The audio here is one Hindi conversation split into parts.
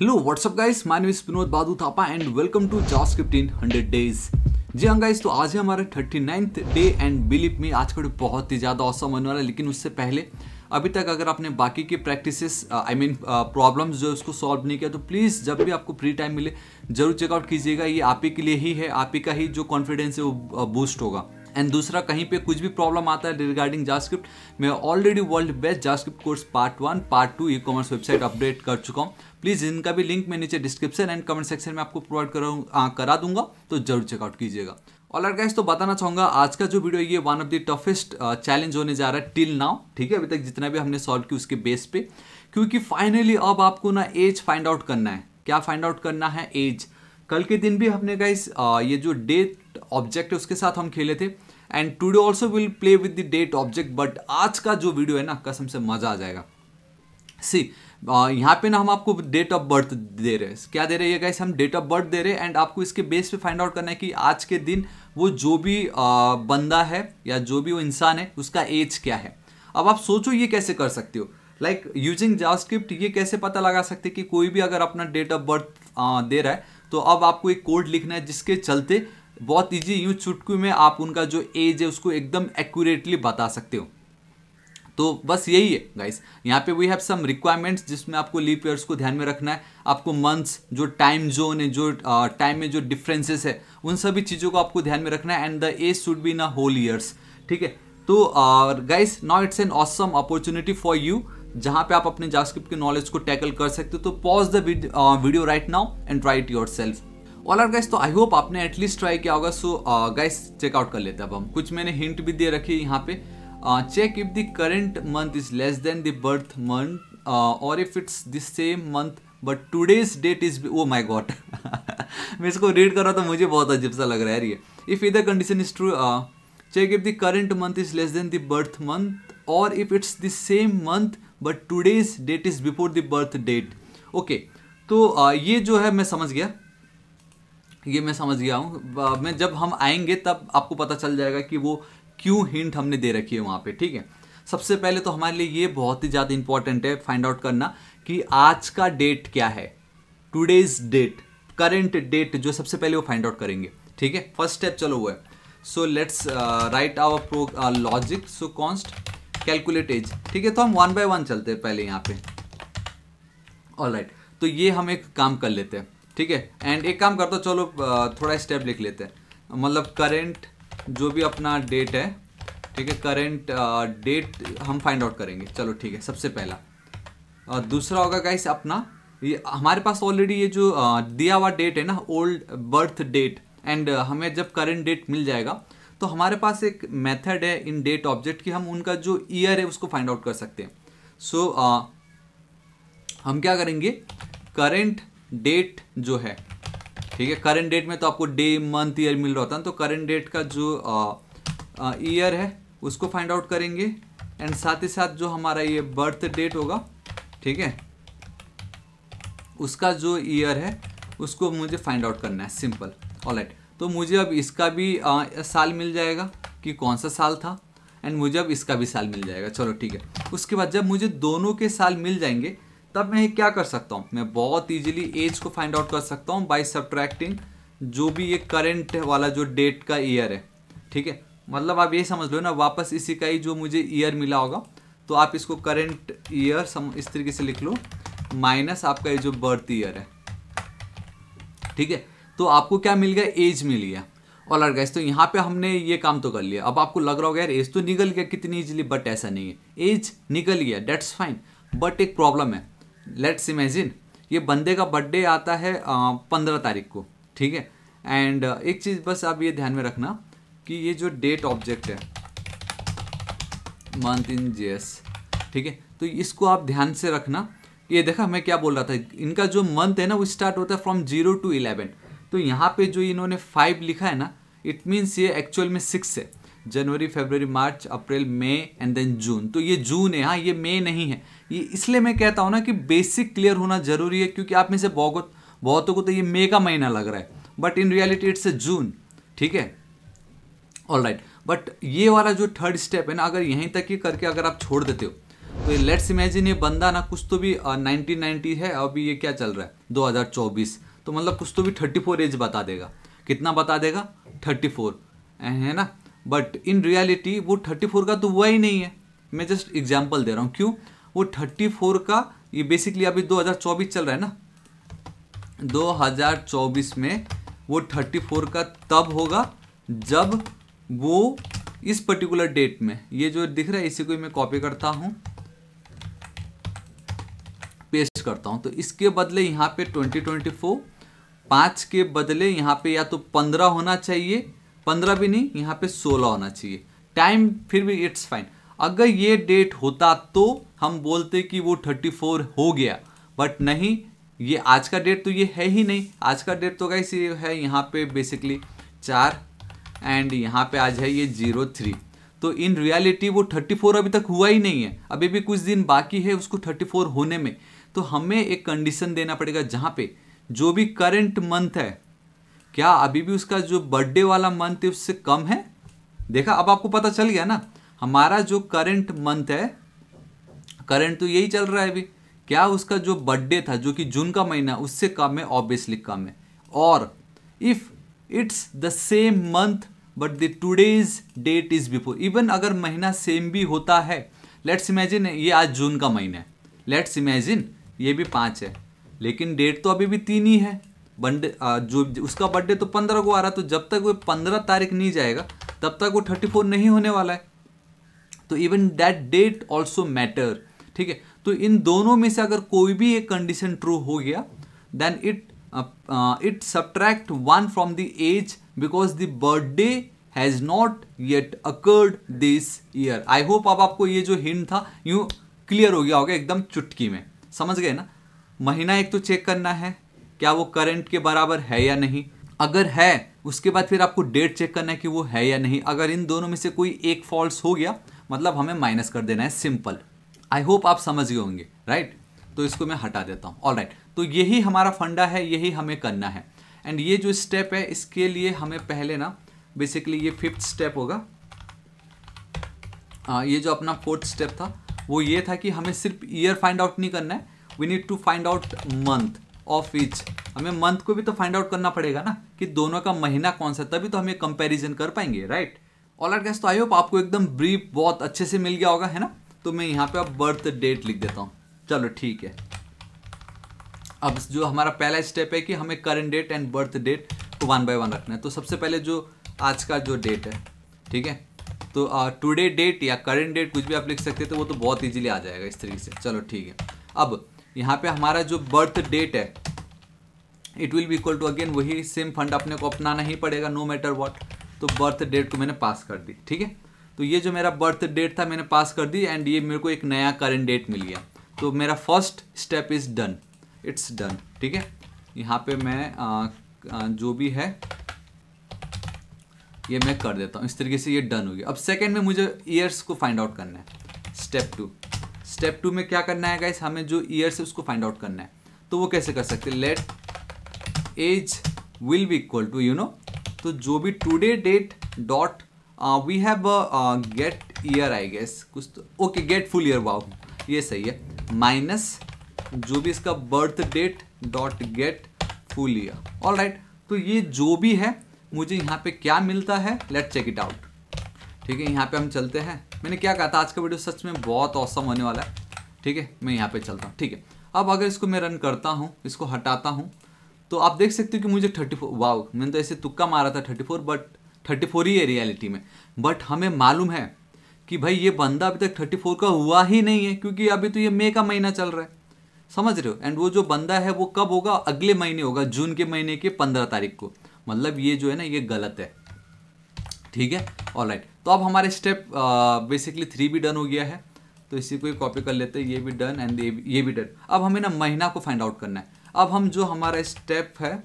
Hello what's up guys my name is Vinod Badu Thapa and welcome to JS fifteen hundred days जी हाँ गाइस तो आज है हमारा थर्टी नाइन्थ डे एंड बिलीप में आज का बहुत ही ज़्यादा औसम होने वाला है लेकिन उससे पहले अभी तक अगर आपने बाकी के प्रैक्टिसेस आई मीन प्रॉब्लम्स जो उसको सॉल्व नहीं किया तो प्लीज़ जब भी आपको फ्री टाइम मिले जरूर चेकआउट कीजिएगा ये आप ही के लिए ही है आप ही का ही जो कॉन्फिडेंस है वो बूस्ट uh, होगा एंड दूसरा कहीं पे कुछ भी प्रॉब्लम आता है रिगार्डिंग जास्क्रिप्ट मैं already world best JavaScript course part one part two e commerce website update कर चुका हूँ प्लीज़ इनका भी लिंक मैं नीचे डिस्क्रिप्शन एंड कमेंट सेक्शन में आपको प्रोवाइड करा करा दूंगा तो जरूर चेकआउट कीजिएगा और लड़का तो बताना चाहूंगा आज का जो वीडियो ये one of the toughest challenge होने जा रहा है टिल नाउ ठीक है अभी तक जितना भी हमने सॉल्व किया उसके बेस पे क्योंकि फाइनली अब आपको ना एज फाइंड आउट करना है क्या फाइंड आउट करना है एज कल के दिन भी हमने गाइस ये जो डेट ऑब्जेक्ट है उसके साथ हम खेले थे and today also will play with the date object but आज का जो वीडियो है ना कसम से मज़ा आ जाएगा सी यहाँ पे ना हम आपको डेट ऑफ बर्थ दे रहे हैं क्या दे रहे हैं ये गाइस हम डेट ऑफ बर्थ दे रहे हैं एंड आपको इसके बेस पे फाइंड आउट करना है कि आज के दिन वो जो भी बंदा है या जो भी वो इंसान है उसका एज क्या है अब आप सोचो ये कैसे कर सकते हो लाइक यूजिंग जावास्क्रिप्ट ये कैसे पता लगा सकते कि कोई भी अगर अपना डेट ऑफ बर्थ दे रहा है तो अब आपको एक कोड लिखना है जिसके चलते बहुत ईजी यूँ चुटकी में आप उनका जो एज है उसको एकदम एक्यूरेटली बता सकते हो तो बस यही है गाइस यहाँ पे वी हैव सम रिक्वायरमेंट्स जिसमें आपको लीप ईयर्स को ध्यान में रखना है आपको मंथ्स जो टाइम जोन है जो टाइम में जो डिफरेंसेस है उन सभी चीज़ों को आपको ध्यान में रखना है and the age should be in a whole years ठीक है तो guys now it's an awesome opportunity for you जहाँ पे आप अपने जावास्क्रिप्ट के नॉलेज को टैकल कर सकते हो तो pause the video right now and try it yourself alright guys तो आई होप आपने एटलीस्ट ट्राई किया होगा सो गाइस चेकआउट कर लेते हैं अब हम कुछ मैंने हिंट भी दे रखी है यहाँ पे check if the current month is less than birth month और if it's the same month but today's date is oh my god मैं इसको रीड कर रहा था मुझे बहुत अजीब सा लग रहा है ये इफ़ इधर condition is true check if the current month is less than the birth month और if it's the same month but today's date is before the birth date okay तो uh, ये जो है मैं समझ गया ये मैं समझ गया हूँ uh, मैं जब हम आएंगे तब आपको पता चल जाएगा कि वो क्यों हिंट हमने दे रखी है वहाँ पे ठीक है सबसे पहले तो हमारे लिए ये बहुत ही ज़्यादा इंपॉर्टेंट है फाइंड आउट करना कि आज का डेट क्या है टूडेज डेट करेंट डेट जो सबसे पहले वो फाइंड आउट करेंगे ठीक है फर्स्ट स्टेप चलो हुआ है so let's write our pro logic so const calculate age ठीक है तो हम वन बाय वन चलते हैं पहले यहाँ पे ऑल राइट right. तो ये हम एक काम कर लेते हैं ठीक है एंड एक काम करते चलो uh, थोड़ा स्टेप लिख लेते हैं मतलब करेंट जो भी अपना डेट है ठीक है करेंट डेट uh, हम फाइंड आउट करेंगे चलो ठीक है सबसे पहला और uh, दूसरा होगा गाइस अपना ये हमारे पास ऑलरेडी ये जो uh, दिया हुआ डेट है ना ओल्ड बर्थ डेट एंड हमें जब करेंट डेट मिल जाएगा तो हमारे पास एक मेथड है इन डेट ऑब्जेक्ट कि हम उनका जो ईयर है उसको फाइंड आउट कर सकते हैं सो so, हम क्या करेंगे करेंट डेट जो है ठीक है करंट डेट में तो आपको डे मंथ ईयर मिल रहा होता है तो करंट डेट का जो ईयर है उसको फाइंड आउट करेंगे एंड साथ ही साथ जो हमारा ये बर्थ डेट होगा ठीक है उसका जो ईयर है उसको मुझे फाइंड आउट करना है सिंपल ऑलराइट तो मुझे अब इसका भी आ, साल मिल जाएगा कि कौन सा साल था एंड मुझे अब इसका भी साल मिल जाएगा चलो ठीक है उसके बाद जब मुझे दोनों के साल मिल जाएंगे तब मैं क्या कर सकता हूँ मैं बहुत ईजिली एज को फाइंड आउट कर सकता हूँ बाई सब्ट्रैक्टिंग जो भी ये करेंट वाला जो डेट का ईयर है ठीक है मतलब आप ये समझ लो ना वापस इसी का ही जो मुझे ईयर मिला होगा तो आप इसको करेंट ईयर इस तरीके से लिख लो माइनस आपका ये जो बर्थ ईयर है ठीक है तो आपको क्या मिल गया एज मिल गया और लड़का तो यहाँ पे हमने ये काम तो कर लिया अब आपको लग रहा होगा यार एज तो निकल गया कितनी इजिली बट ऐसा नहीं है एज निकल गया डेट्स फाइन बट एक प्रॉब्लम है लेट्स इमेजिन ये बंदे का बर्थडे आता है पंद्रह तारीख को ठीक है एंड एक चीज़ बस आप ये ध्यान में रखना कि ये जो डेट ऑब्जेक्ट है मंथ इन जे ठीक है तो इसको आप ध्यान से रखना ये देखा मैं क्या बोल रहा था इनका जो मंथ है ना वो स्टार्ट होता है फ्रॉम जीरो टू इलेवन तो यहाँ पे जो इन्होंने फाइव लिखा है ना इट मीन्स ये एक्चुअल में सिक्स है January February March April May and then June तो ये जून है हाँ ये मई नहीं है ये इसलिए मैं कहता हूँ ना कि बेसिक क्लियर होना जरूरी है क्योंकि आप में से बहुत बहुतों को तो ये मे का महीना लग रहा है but in reality it's a June ठीक है ऑल राइट बट ये वाला जो थर्ड स्टेप है ना अगर यहीं तक ही करके अगर आप छोड़ देते हो तो लेट्स इमेजिन ये बंदा ना कुछ तो भी नाइनटीन नाइन्टी है अभी ये क्या चल रहा है 2024 तो मतलब कुछ तो भी 34 एज बता देगा कितना बता देगा 34 है ना बट इन रियलिटी वो 34 का तो हुआ ही नहीं है मैं जस्ट एग्जाम्पल दे रहा हूँ क्यों वो थर्टी फोर का ये बेसिकली अभी दो हज़ार चौबीस चल रहा है ना दो हज़ार चौबीस में वो थर्टी फोर का तब होगा जब वो इस पर्टिकुलर डेट में ये जो दिख रहा है इसी को मैं कॉपी करता हूँ पेस्ट करता हूँ तो इसके बदले यहाँ पे 2024 पाँच के बदले यहाँ पे या तो 15 होना चाहिए 15 भी नहीं यहाँ पे 16 होना चाहिए टाइम फिर भी इट्स फाइन अगर ये डेट होता तो हम बोलते कि वो थर्टी फोर हो गया बट नहीं ये आज का डेट तो ये है ही नहीं आज का डेट तो कैसे ये है यहाँ पे बेसिकली चार एंड यहाँ पे आज है ये जीरो थ्री तो इन रियलिटी वो थर्टी फोर अभी तक हुआ ही नहीं है अभी भी कुछ दिन बाकी है उसको थर्टी फोर होने में तो हमें एक कंडीशन देना पड़ेगा जहाँ पे जो भी करंट मंथ है क्या अभी भी उसका जो बर्थडे वाला मंथ है उससे कम है देखा अब आपको पता चल गया ना हमारा जो करंट मंथ है करंट तो यही चल रहा है अभी क्या उसका जो बर्थडे था जो कि जून का महीना उससे कम है ऑब्वियसली कम है और if it's the same month but the today's date is before even अगर महीना सेम भी होता है लेट्स इमेजिन ये आज जून का महीना है लेट्स इमेजिन ये भी पाँच है लेकिन डेट तो अभी भी तीन ही है बर्थडे जो उसका बर्थडे तो पंद्रह को आ रहा तो जब तक वो पंद्रह तारीख नहीं जाएगा तब तक वो थर्टी फोर नहीं होने वाला है तो even that date also matter ठीक है तो इन दोनों में से अगर कोई भी एक कंडीशन ट्रू हो गया then it it subtract one from the age because the birthday has not yet occurred this year I hope अब आपको ये जो हिंट था यू क्लियर हो गया होगा एकदम चुटकी में समझ गए ना महीना एक तो चेक करना है क्या वो करंट के बराबर है या नहीं अगर है उसके बाद फिर आपको डेट चेक करना है कि वो है या नहीं अगर इन दोनों में से कोई एक फॉल्स हो गया मतलब हमें माइनस कर देना है सिंपल आई होप आप समझ गए होंगे राइट तो इसको मैं हटा देता हूँ ऑल राइट तो यही हमारा फंडा है यही हमें करना है एंड ये जो स्टेप है इसके लिए हमें पहले ना बेसिकली ये फिफ्थ स्टेप होगा आ, ये जो अपना फोर्थ स्टेप था वो ये था कि हमें सिर्फ ईयर फाइंड आउट नहीं करना है we need to find out month of each हमें मंथ को भी तो फाइंड आउट करना पड़ेगा ना कि दोनों का महीना कौन सा तभी तो हम ये कंपेरिजन कर पाएंगे राइट right? ऑल गैस तो आई होप आपको एकदम ब्रीफ बहुत अच्छे से मिल गया होगा है ना तो मैं यहाँ पे अब बर्थ डेट लिख देता हूँ चलो ठीक है अब जो हमारा पहला स्टेप है कि हमें current date and birth date को वन बाय वन रखना है तो सबसे पहले जो आज का जो डेट है ठीक है तो टुडे डेट या करंट डेट कुछ भी आप लिख सकते थे तो वो तो बहुत ईजिली आ जाएगा इस तरीके से चलो ठीक है अब यहाँ पे हमारा जो बर्थ डेट है it will be equal to again वही सेम फंड अपने को अपनाना ही पड़ेगा नो मैटर वॉट तो बर्थ डेट को मैंने पास कर दी ठीक है तो ये जो मेरा बर्थ डेट था मैंने पास कर दी एंड ये मेरे को एक नया करेंट डेट मिल गया तो मेरा first step is done it's done ठीक है यहाँ पे मैं आ, आ, जो भी है ये मैं कर देता हूँ इस तरीके से ये डन हो गया अब सेकेंड में मुझे ईयर्स को फाइंड आउट करना है स्टेप टू स्टेप टू में क्या करना है गाइस हमें जो ईयर्स है उसको फाइंड आउट करना है तो वो कैसे कर सकते let age will be equal to you know तो जो भी today date dot we have get year I guess कुछ तो okay get full year wow ये सही है माइनस जो भी इसका birth date dot get full year all right तो ये जो भी है मुझे यहाँ पे क्या मिलता है लेट चेक इट आउट ठीक है यहाँ पे हम चलते हैं मैंने क्या कहा था आज का वीडियो सच में बहुत औसम होने वाला है ठीक है मैं यहाँ पे चलता हूँ ठीक है अब अगर इसको मैं रन करता हूँ इसको हटाता हूँ तो आप देख सकते हो कि मुझे थर्टी फोर वाह मैंने तो ऐसे तुक्का मारा था thirty four but thirty four ही है रियलिटी में बट हमें मालूम है कि भाई ये बंदा अभी तक थर्टी फोर का हुआ ही नहीं है क्योंकि अभी तो ये मई का महीना चल रहा है समझ रहे हो एंड वो जो बंदा है वो कब होगा अगले महीने होगा जून के महीने के पंद्रह तारीख को मतलब ये जो है ना ये गलत है ठीक है ऑल राइट तो अब हमारे स्टेप बेसिकली थ्री भी डन हो गया है तो इसी को ही कॉपी कर लेते हैं ये भी डन एंड ये भी डन अब हमें ना महीना को फाइंड आउट करना है अब हम जो हमारा स्टेप है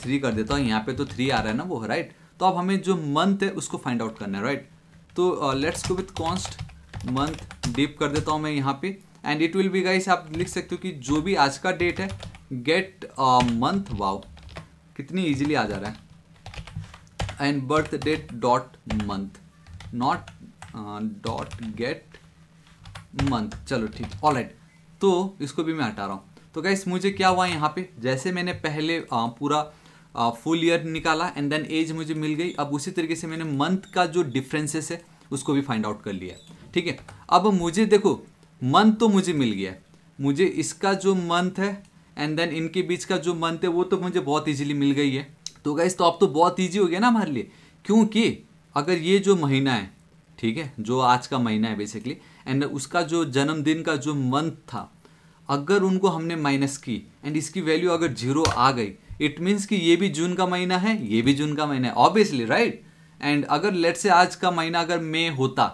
थ्री कर देता हूँ यहाँ पे तो थ्री आ रहा है ना वो राइट तो अब हमें जो मंथ है उसको फाइंड आउट करना है राइट तो let's go with const month डीप कर देता हूँ मैं यहाँ पे and it will be guys आप लिख सकते हो कि जो भी आज का डेट है गेट मंथ वाओ कितनी इजीली आ जा रहा है and birth date dot month not dot get month चलो ठीक ऑल राइट तो इसको भी मैं हटा रहा हूँ तो गाइस मुझे क्या हुआ यहाँ पे जैसे मैंने पहले आ, पूरा आ, फुल ईयर निकाला एंड देन एज मुझे मिल गई अब उसी तरीके से मैंने मंथ का जो डिफ्रेंसेस है उसको भी फाइंड आउट कर लिया ठीक है अब मुझे देखो मंथ तो मुझे मिल गया मुझे इसका जो मंथ है एंड देन इनके बीच का जो मंथ है वो तो मुझे बहुत ईजिली मिल गई है तो गैस तो अब तो बहुत ईजी हो गया ना हमारे लिए क्योंकि अगर ये जो महीना है ठीक है जो आज का महीना है बेसिकली एंड उसका जो जन्मदिन का जो मंथ था अगर उनको हमने माइनस की एंड इसकी वैल्यू अगर जीरो आ गई इट मीन्स कि ये भी जून का महीना है ये भी जून का महीना है ऑब्वियसली राइट एंड अगर लेट से आज का महीना अगर मे होता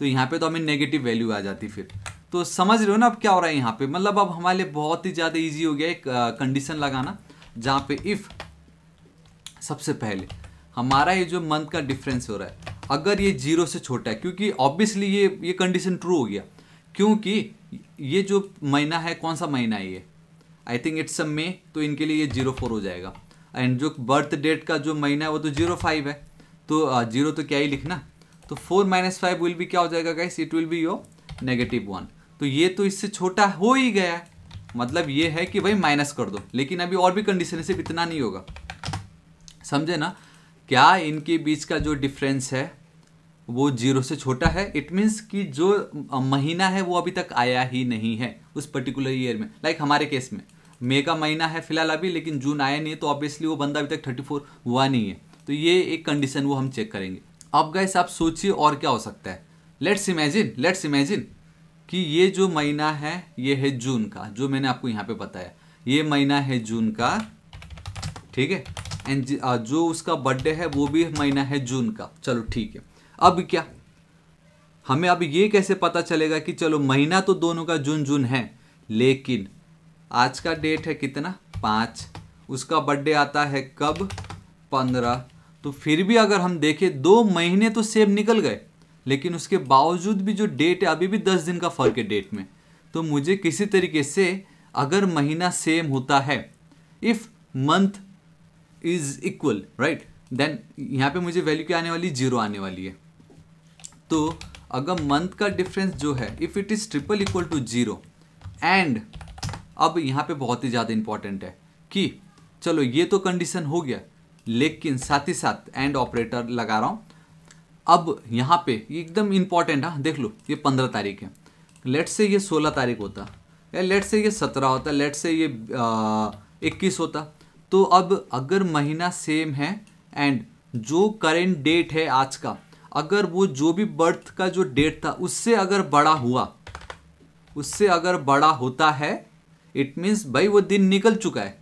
तो यहाँ पे तो हमें नेगेटिव वैल्यू आ जाती फिर तो समझ रहे हो ना अब क्या हो रहा है यहाँ पे मतलब अब हमारे लिए बहुत ही ज़्यादा ईजी हो गया एक कंडीशन लगाना जहाँ पे इफ़ सबसे पहले हमारा ये जो मंथ का डिफरेंस हो रहा है अगर ये जीरो से छोटा है क्योंकि ऑब्वियसली ये ये कंडीशन ट्रू हो गया क्योंकि ये जो महीना है कौन सा महीना है ये आई थिंक इट्स अ मे तो इनके लिए ये जीरो फोर हो जाएगा एंड जो बर्थ डेट का जो महीना है वो तो जीरो फाइव है तो जीरो तो क्या ही लिखना तो फोर माइनस फाइव विल भी क्या हो जाएगा guys it will be your negative one तो ये तो इससे छोटा हो ही गया है मतलब ये है कि भाई माइनस कर दो लेकिन अभी और भी कंडीशन सिर्फ इतना नहीं होगा समझे ना क्या इनके बीच का जो डिफरेंस है वो जीरो से छोटा है इट मीन्स कि जो महीना है वो अभी तक आया ही नहीं है उस पर्टिकुलर ईयर में लाइक like हमारे केस में मई का महीना है फिलहाल अभी लेकिन जून आया नहीं है तो ऑब्वियसली वो बंदा अभी तक थर्टी फोर हुआ नहीं है तो ये एक कंडीशन वो हम चेक करेंगे अब गैस आप सोचिए और क्या हो सकता है लेट्स इमेजिन लेट्स इमेजिन कि ये जो महीना है ये है जून का जो मैंने आपको यहाँ पे बताया ये महीना है जून का ठीक है एंड जो उसका बर्थडे है वो भी महीना है जून का चलो ठीक है अब क्या हमें अब ये कैसे पता चलेगा कि चलो महीना तो दोनों का जून जून है लेकिन आज का डेट है कितना पाँच उसका बर्थडे आता है कब पंद्रह तो फिर भी अगर हम देखें दो महीने तो सेम निकल गए लेकिन उसके बावजूद भी जो डेट है अभी भी दस दिन का फ़र्क है डेट में तो मुझे किसी तरीके से अगर महीना सेम होता है if month is equal right then यहाँ पे मुझे वैल्यू क्या आने वाली जीरो आने वाली है तो अगर मंथ का डिफरेंस जो है if it is triple equal to zero and अब यहाँ पे बहुत ही ज़्यादा इम्पॉर्टेंट है कि चलो ये तो कंडीशन हो गया लेकिन साथ ही साथ एंड ऑपरेटर लगा रहा हूँ अब यहाँ पे एकदम इम्पॉर्टेंट है हाँ, देख लो ये पंद्रह तारीख है लेट से ये सोलह तारीख होता या लेट से ये सत्रह होता लेट से ये इक्कीस होता तो अब अगर महीना सेम है एंड जो करेंट डेट है आज का अगर वो जो भी बर्थ का जो डेट था उससे अगर बड़ा हुआ उससे अगर बड़ा होता है इट मीन्स भाई वो दिन निकल चुका है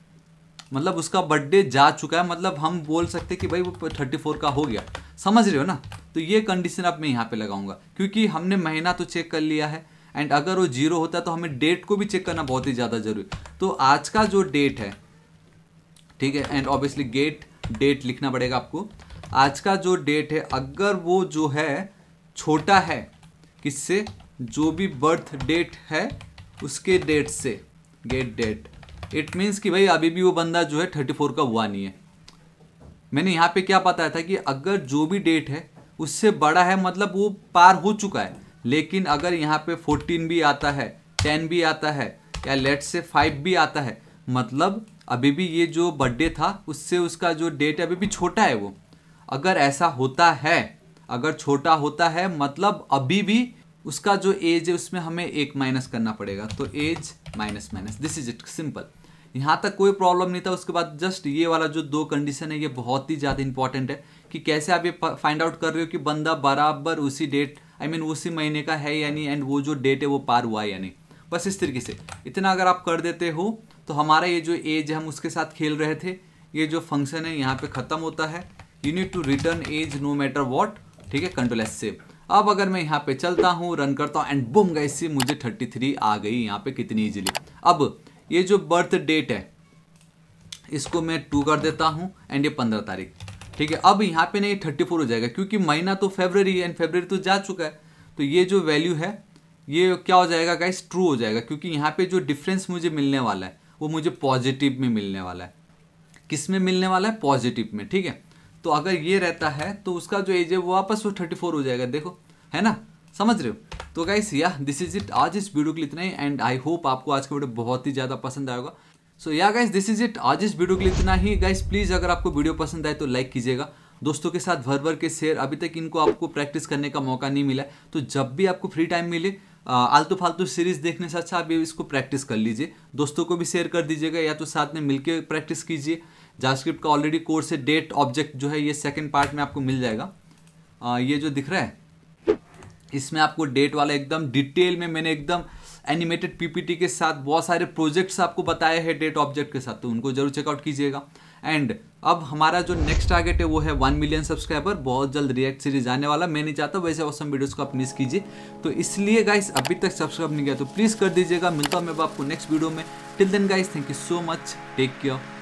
मतलब उसका बर्थडे जा चुका है मतलब हम बोल सकते कि भाई वो थर्टी फोर का हो गया समझ रहे हो ना तो ये कंडीशन अब मैं यहाँ पे लगाऊंगा क्योंकि हमने महीना तो चेक कर लिया है एंड अगर वो जीरो होता है तो हमें डेट को भी चेक करना बहुत ही ज़्यादा जरूरी तो आज का जो डेट है ठीक है एंड ऑब्वियसली गेट डेट लिखना पड़ेगा आपको आज का जो डेट है अगर वो जो है छोटा है किससे जो भी बर्थ डेट है उसके डेट से गेट डेट इट मीन्स कि भाई अभी भी वो बंदा जो है थर्टी फोर का हुआ नहीं है मैंने यहाँ पे क्या बताया था कि अगर जो भी डेट है उससे बड़ा है मतलब वो पार हो चुका है लेकिन अगर यहाँ पे फोर्टीन भी आता है टेन भी आता है या लेट से फाइव भी आता है मतलब अभी भी ये जो बर्थडे था उससे उसका जो डेट अभी भी छोटा है वो अगर ऐसा होता है अगर छोटा होता है मतलब अभी भी उसका जो एज है उसमें हमें एक माइनस करना पड़ेगा तो age minus minus this is it simple यहाँ तक कोई प्रॉब्लम नहीं था उसके बाद जस्ट ये वाला जो दो कंडीशन है ये बहुत ही ज़्यादा इंपॉर्टेंट है कि कैसे आप ये फाइंड आउट कर रहे हो कि बंदा बराबर उसी date I I mean mean, उसी महीने का है या नहीं एंड वो जो डेट है वो पार हुआ है या नहीं बस इस तरीके से इतना अगर आप कर देते हो तो हमारा ये जो एज है हम उसके साथ खेल रहे थे ये जो फंक्शन है यहाँ पे ख़त्म होता है you need to return age no matter what ठीक है कंट्रोल एस से अब अगर मैं यहाँ पे चलता हूँ रन करता हूँ एंड बुम गई सी मुझे 33 आ गई यहाँ पे कितनी इजीली अब ये जो बर्थ डेट है इसको मैं टू कर देता हूँ एंड ये पंद्रह तारीख ठीक है अब यहाँ पे नहीं थर्टी फोर हो जाएगा क्योंकि महीना तो फेबररी है एंड फेबररी तो जा चुका है तो ये जो वैल्यू है ये क्या हो जाएगा गाइस ट्रू हो जाएगा क्योंकि यहाँ पे जो डिफरेंस मुझे मिलने वाला है वो मुझे पॉजिटिव में मिलने वाला है किस में मिलने वाला है पॉजिटिव में ठीक है तो अगर ये रहता है तो उसका जो एज है वो वापस वो थर्टी फोर हो जाएगा देखो है ना समझ रहे हो तो गाइस या दिस इज इट आज इस वीडियो के लिए इतना ही एंड आई होप आपको आज का वीडियो बहुत ही ज़्यादा पसंद आएगा सो या गाइस दिस इज इट आज इस वीडियो के लिए इतना ही गाइस प्लीज़ अगर आपको वीडियो पसंद आए तो लाइक कीजिएगा दोस्तों के साथ भर भर के शेयर अभी तक इनको आपको प्रैक्टिस करने का मौका नहीं मिला तो जब भी आपको फ्री टाइम मिले आलतू फालतू सीरीज़ देखने से अच्छा आप इसको प्रैक्टिस कर लीजिए दोस्तों को भी शेयर कर दीजिएगा या तो साथ में मिलकर प्रैक्टिस कीजिए जावास्क्रिप्ट का ऑलरेडी कोर्स है डेट ऑब्जेक्ट जो है ये सेकेंड पार्ट में आपको मिल जाएगा आ, ये जो दिख रहा है इसमें आपको डेट वाला एकदम डिटेल में मैंने एकदम एनिमेटेड पीपीटी के साथ बहुत सारे प्रोजेक्ट्स आपको बताए हैं डेट ऑब्जेक्ट के साथ तो उनको जरूर चेकआउट कीजिएगा एंड अब हमारा जो नेक्स्ट टारगेट है वो है वन मिलियन सब्सक्राइबर बहुत जल्द रिएक्ट सीरीज आने वाला मैं नहीं चाहता वैसे औसम वीडियोस को आप मिस कीजिए तो इसलिए गाइस अभी तक सब्सक्राइब नहीं किया तो प्लीज़ कर दीजिएगा मिलता हूँ मैं आपको नेक्स्ट वीडियो में till then guys thank you so much take care